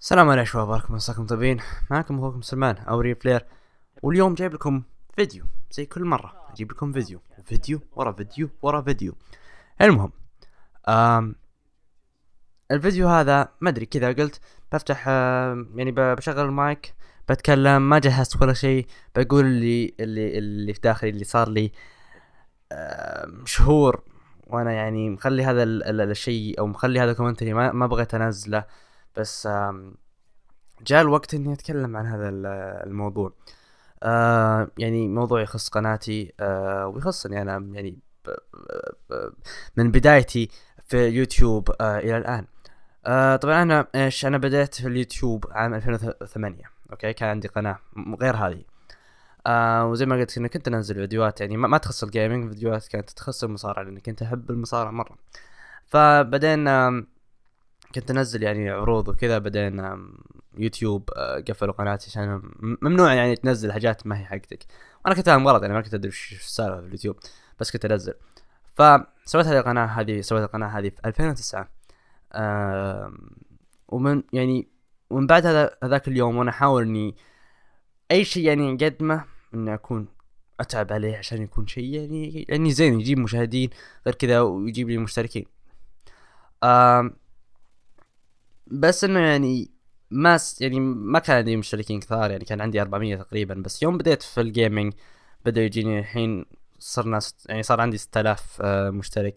السلام عليكم شباب باركم مساكم طيبين معكم اخوكم سلمان او ريفلير واليوم جايب لكم فيديو زي كل مره اجيب لكم فيديو فيديو ورا فيديو ورا فيديو المهم أم الفيديو هذا ما ادري كذا قلت بفتح يعني بشغل المايك بتكلم ما جهزت ولا شيء بقول اللي اللي اللي في داخلي اللي صار لي شهور وانا يعني مخلي هذا الشيء او مخلي هذا الكومنت ما بغيت انزله بس جاء الوقت اني اتكلم عن هذا الموضوع آه، يعني موضوع يخص قناتي آه، ويخصني انا يعني من بدايتي في اليوتيوب آه، الى الان طبعا انا ايش انا بدأت في اليوتيوب عام 2008 اوكي كان عندي قناه غير هذه آه وزي ما قلت اني كنت انزل فيديوهات يعني ما, ما تخص الجيمنج فيديوهات كانت تخص المصارعه لاني كنت احب المصارعه مره فبعدين آه كنت انزل يعني عروض وكذا بعدين يوتيوب آه، قفلوا قناتي عشان ممنوع يعني تنزل حاجات ما هي حقتك وانا كنت فاهم غلط يعني ما كنت ادري وش السالفه في اليوتيوب بس كنت انزل فسويت هذه القناه هذه سويت القناه هذه في 2009 ومن يعني ومن بعد هذا هذاك اليوم وانا احاول اني اي شيء يعني اقدمه اني اكون اتعب عليه عشان يكون شيء يعني يعني زين يجيب مشاهدين غير كذا ويجيب لي مشتركين بس انه يعني ما س... يعني ما كان عندي مشتركين كثار يعني كان عندي 400 تقريبا بس يوم بديت في الجيمنج بدا يجيني الحين صرنا ست... يعني صار عندي 6000 آه، مشترك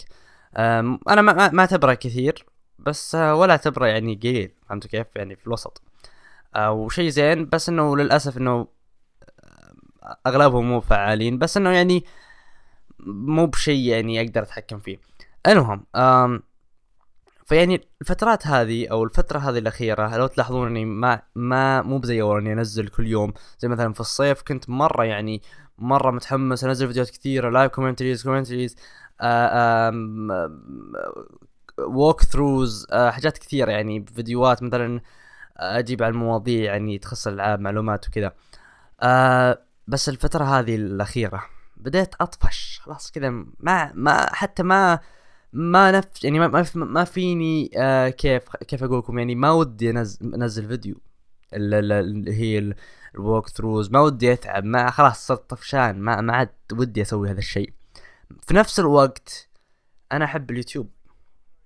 انا ما ما اعتبره كثير بس آه، ولا اعتبره يعني قليل فهمتوا كيف يعني في الوسط آه، وشي زين بس انه للاسف انه اغلبهم مو فعالين بس انه يعني مو بشيء يعني اقدر اتحكم فيه المهم فيعني الفترات هذه او الفتره هذه الاخيره لو تلاحظون اني ما ما مو بزي اول اني انزل كل يوم زي مثلا في الصيف كنت مره يعني مره متحمس انزل فيديوهات كثيره لايف كومنتريز كومنتريز ووك ثروز حاجات كثيره يعني فيديوهات مثلا اجيب عن مواضيع يعني تخص الالعاب معلومات وكذا آه، بس الفتره هذه الاخيره بديت اطفش خلاص كذا ما ما حتى ما ما نفس يعني ما ما فيني آه كيف كيف اقول لكم يعني ما ودي انزل انزل فيديو اللي هي الووك ثروز ما ودي اتعب ما خلاص صرت طفشان ما ما عاد ودي اسوي هذا الشيء في نفس الوقت انا احب اليوتيوب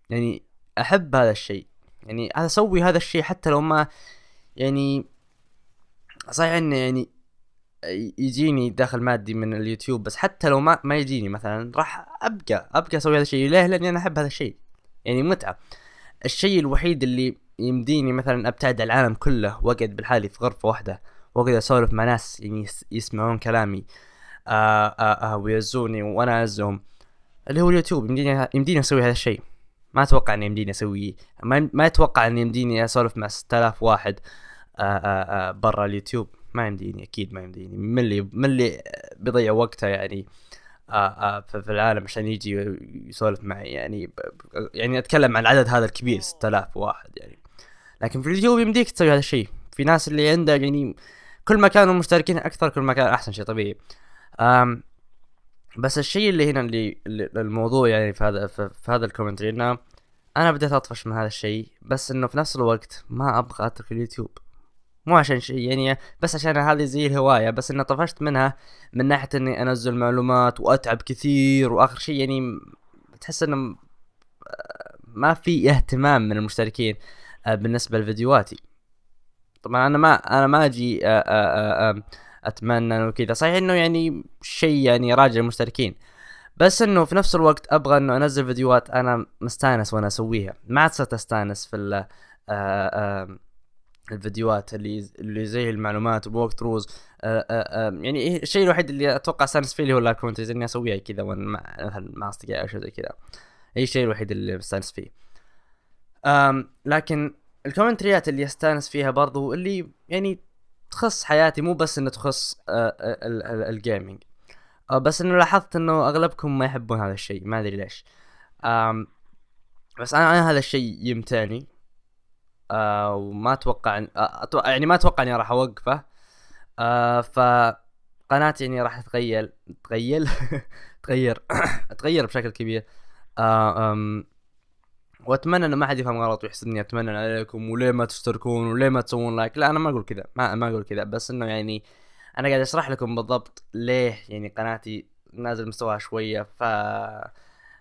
يعني احب هذا الشيء يعني اسوي هذا الشيء حتى لو ما يعني صحيح انه يعني يجيني دخل مادي من اليوتيوب بس حتى لو ما ما يجيني مثلا راح ابقى ابقى اسوي هذا الشيء ليه؟ لاني انا احب هذا الشيء يعني متعه الشيء الوحيد اللي يمديني مثلا ابتعد عن العالم كله واقعد بالحالي في غرفه واحده واقعد اسولف مع ناس يعني يسمعون كلامي آآ آه، آآ آه، آه، ويزوني وانا اعزهم اللي هو اليوتيوب يمديني يمديني اسوي هذا الشيء ما اتوقع اني يمديني اسويه ما, ما اتوقع اني يمديني اسولف مع 6000 واحد برا اليوتيوب ما يمديني اكيد ما يمديني من اللي من اللي بيضيع وقته يعني آه، آه، في العالم عشان يجي يسولف معي يعني يعني اتكلم عن العدد هذا الكبير 6000 واحد يعني لكن في اليوتيوب يمديك تسوي هذا الشيء في ناس اللي عنده يعني كل ما كانوا مشتركين اكثر كل ما كان احسن شيء طبيعي أم بس الشيء اللي هنا اللي الموضوع يعني في هذا في, هذا الكومنتري انه انا بديت اطفش من هذا الشيء بس انه في نفس الوقت ما ابغى اترك اليوتيوب مو عشان شيء يعني بس عشان هذه زي الهوايه بس اني طفشت منها من ناحيه اني انزل معلومات واتعب كثير واخر شيء يعني تحس انه آه، ما في اهتمام من المشتركين آه، بالنسبه لفيديوهاتي طبعا انا ما انا ما اجي آه، اتمنى وكذا صحيح انه يعني شيء يعني راجع المشتركين بس انه في نفس الوقت ابغى انه انزل فيديوهات انا مستانس وانا اسويها ما عاد صرت استانس في ال الفيديوهات اللي اللي زي المعلومات ووك تروز آه، آه، آه، يعني إيه، الشيء الوحيد اللي اتوقع سانس فيه اللي هو لا كومنتريز اني اسويها كذا مع مثلا مع اصدقائي او شيء زي كذا اي الشيء الوحيد اللي استانس فيه لكن الكومنتريات اللي استانس فيها برضو اللي يعني تخص حياتي مو بس انه تخص الجيمنج بس انه لاحظت انه اغلبكم ما يحبون هذا الشيء ما ادري ليش بس انا هذا الشيء يمتعني آه، وما اتوقع آه أتوقع يعني ما اتوقع اني راح اوقفه آه فقناتي يعني راح تتغير تغير تغير تغير بشكل كبير آه أم واتمنى انه ما حد يفهم غلط ويحسبني اتمنى عليكم وليه ما تشتركون وليه ما تسوون لايك لا انا ما اقول كذا ما, ما اقول كذا بس انه يعني انا قاعد اشرح لكم بالضبط ليه يعني قناتي نازل مستواها شويه ف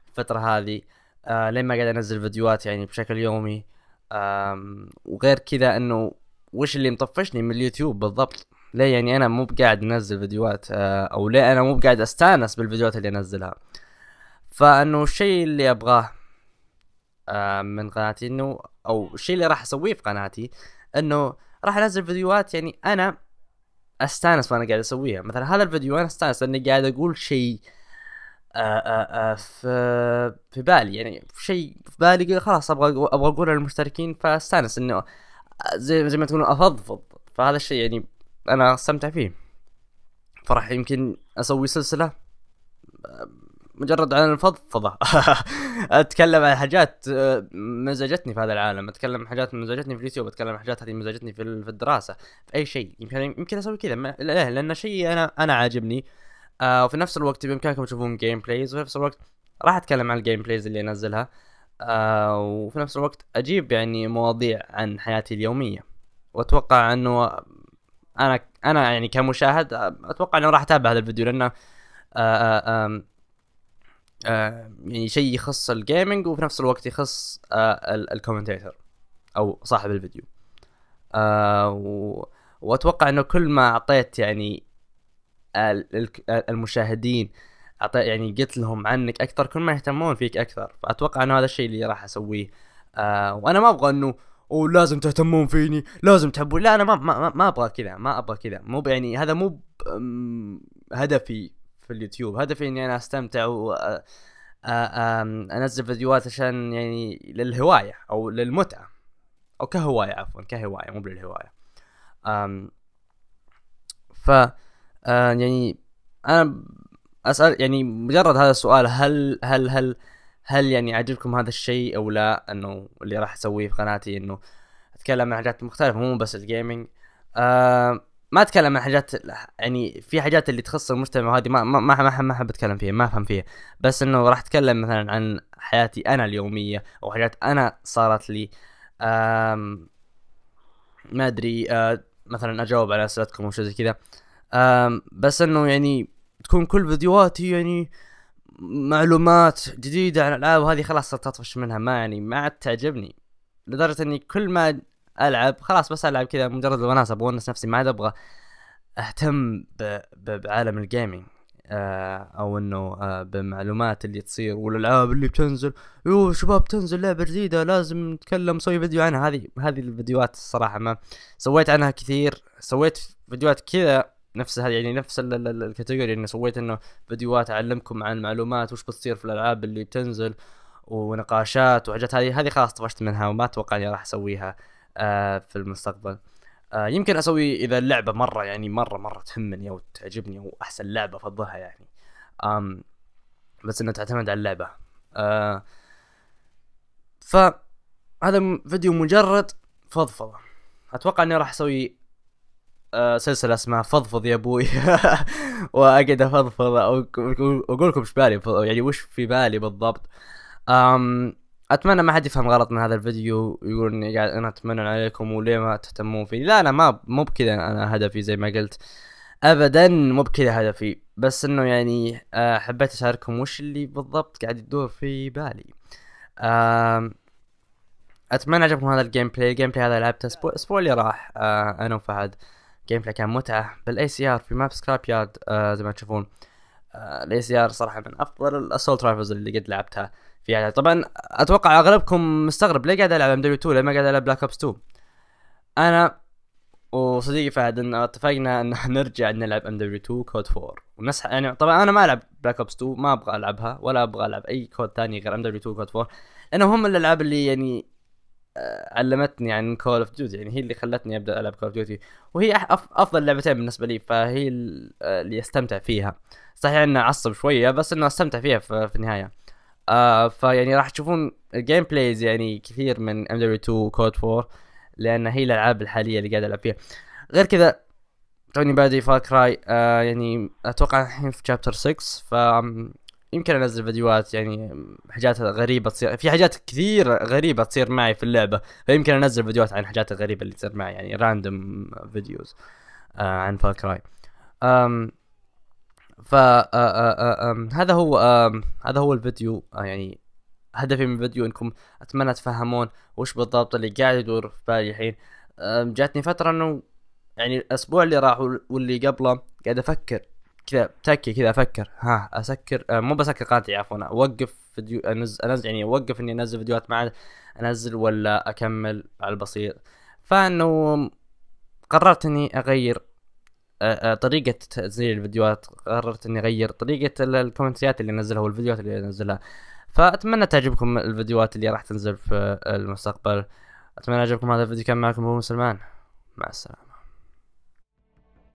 الفتره هذه آه لين ما قاعد انزل فيديوهات يعني بشكل يومي آه وغير كذا انه وش اللي مطفشني من اليوتيوب بالضبط ليه يعني انا مو بقاعد انزل فيديوهات آه، او ليه انا مو بقاعد استانس بالفيديوهات اللي انزلها فانه الشيء اللي ابغاه آه، من قناتي انه او الشيء اللي راح اسويه في قناتي انه راح انزل فيديوهات يعني انا استانس وانا قاعد اسويها مثلا هذا الفيديو انا استانس لاني قاعد اقول شيء آه، آه، آه، في في بالي يعني شيء في بالي خلاص ابغى ابغى اقول للمشتركين فاستانس انه زي زي ما تقولون افضفض فهذا الشيء يعني انا استمتع فيه فراح يمكن اسوي سلسله مجرد عن الفضفضه اتكلم عن حاجات مزجتني في هذا العالم اتكلم عن حاجات مزجتني في اليوتيوب اتكلم عن حاجات هذه مزجتني في الدراسه في اي شيء يمكن يمكن اسوي كذا لانه شيء انا انا عاجبني آه وفي نفس الوقت بامكانكم تشوفون جيم بلايز وفي نفس الوقت راح اتكلم عن الجيم بلايز اللي انزلها آه وفي نفس الوقت اجيب يعني مواضيع عن حياتي اليوميه واتوقع انه انا انا يعني كمشاهد اتوقع انه راح اتابع هذا الفيديو لانه آه، آه، يعني شيء يخص الجيمنج وفي نفس الوقت يخص آه، الكومنتيتر او صاحب الفيديو آه و... واتوقع انه كل ما اعطيت يعني المشاهدين يعني قلت لهم عنك اكثر كل ما يهتمون فيك اكثر فاتوقع انه هذا الشيء اللي راح اسويه آه وانا ما ابغى انه ولازم تهتمون فيني لازم تحبون لا انا ما ما, ابغى كذا ما ابغى كذا مو يعني هذا مو هدفي في اليوتيوب هدفي اني انا استمتع و آه، آه، انزل فيديوهات عشان يعني للهوايه او للمتعه او كهوايه عفوا كهوايه مو للهوايه أم ف آه يعني انا اسال يعني مجرد هذا السؤال هل هل هل هل يعني عجبكم هذا الشيء او لا انه اللي راح اسويه في قناتي انه اتكلم عن حاجات مختلفه مو بس الجيمنج آه ما اتكلم عن حاجات يعني في حاجات اللي تخص المجتمع هذه ما ما ما ما احب اتكلم فيها ما افهم فيها بس انه راح اتكلم مثلا عن حياتي انا اليوميه او حاجات انا صارت لي آم ما ادري آه مثلا اجاوب على اسئلتكم وشو زي كذا بس انه يعني تكون كل فيديوهاتي يعني معلومات جديدة عن الالعاب وهذه خلاص صرت اطفش منها ما يعني ما عاد تعجبني لدرجة اني كل ما العب خلاص بس العب كذا مجرد الوناسة بونس نفسي ما عاد ابغى اهتم ب... ب... بعالم الجيمنج آه او انه آه بمعلومات اللي تصير والالعاب اللي بتنزل يو شباب تنزل لعبه جديده لازم نتكلم نسوي فيديو عنها هذه هذه الفيديوهات الصراحه ما سويت عنها كثير سويت فيديوهات كذا نفس هذه يعني نفس الكاتيجوري اللي سويت انه فيديوهات اعلمكم عن معلومات وش بتصير في الالعاب اللي بتنزل ونقاشات وحاجات هذه هذه خلاص طفشت منها وما اتوقع اني راح اسويها آه في المستقبل آه يمكن اسوي اذا اللعبه مره يعني مره مره تهمني او تعجبني او احسن لعبه افضلها يعني آم بس انها تعتمد على اللعبه آه فهذا فيديو مجرد فضفضه اتوقع اني راح اسوي آه، سلسله اسمها فضفض يا ابوي واقعد افضفض واقول لكم ايش بالي يعني وش في بالي بالضبط أم اتمنى ما حد يفهم غلط من هذا الفيديو يقول اني قاعد انا اتمنى عليكم وليه ما تهتمون فيني لا انا ما مو بكذا انا هدفي زي ما قلت ابدا مو بكذا هدفي بس انه يعني آه، حبيت اشارككم وش اللي بالضبط قاعد يدور في بالي اتمنى عجبكم هذا الجيم بلاي الجيم بلاي هذا لعبته اسبوع اللي راح آه، انا وفهد جيم بلاي كان متعه بالاي سي ار في ماب سكراب يارد آه زي ما تشوفون آه، الاي سي ار صراحه من افضل الاسولت رايفلز اللي قد لعبتها في يعني طبعا اتوقع اغلبكم مستغرب ليه قاعد العب ام دبليو 2 ليه ما قاعد العب بلاك اوبس 2 انا وصديقي فهد ان اتفقنا ان نرجع نلعب ام دبليو 2 كود 4 ونس يعني طبعا انا ما العب بلاك اوبس 2 ما ابغى العبها ولا ابغى العب اي كود ثاني غير ام دبليو 2 كود 4 لانهم هم الالعاب اللي يعني علمتني عن كول اوف ديوتي يعني هي اللي خلتني ابدا العب كول اوف ديوتي وهي افضل لعبتين بالنسبه لي فهي آه، اللي استمتع فيها صحيح انه اعصب شويه بس انه استمتع فيها في, النهايه آه فيعني راح تشوفون الجيم بلايز يعني كثير من ام دبليو 2 كود 4 لان هي الالعاب الحاليه اللي قاعد العب فيها غير كذا توني بادي فار كراي آه يعني اتوقع الحين في شابتر 6 ف يمكن انزل فيديوهات يعني حاجات غريبه تصير في حاجات كثير غريبه تصير معي في اللعبه فيمكن انزل فيديوهات عن حاجات غريبه اللي تصير معي يعني راندوم فيديوز آه عن فار كراي ف آه، آه، آه، هذا هو هذا هو الفيديو يعني هدفي من الفيديو انكم اتمنى تفهمون وش بالضبط اللي قاعد يدور في بالي الحين جاتني فتره انه يعني الاسبوع اللي راح واللي قبله قاعد افكر كذا تكي كذا افكر ها اسكر آه، مو بسكر قناتي عفوا اوقف فيديو انزل انزل يعني اوقف اني انزل فيديوهات مع انزل ولا اكمل على البسيط فانه قررت اني اغير آه، آه، طريقة تنزيل الفيديوهات قررت اني اغير طريقة الكومنتات اللي انزلها والفيديوهات اللي انزلها فاتمنى تعجبكم الفيديوهات اللي راح تنزل في المستقبل اتمنى يعجبكم هذا الفيديو كان معكم ابو سلمان مع السلامة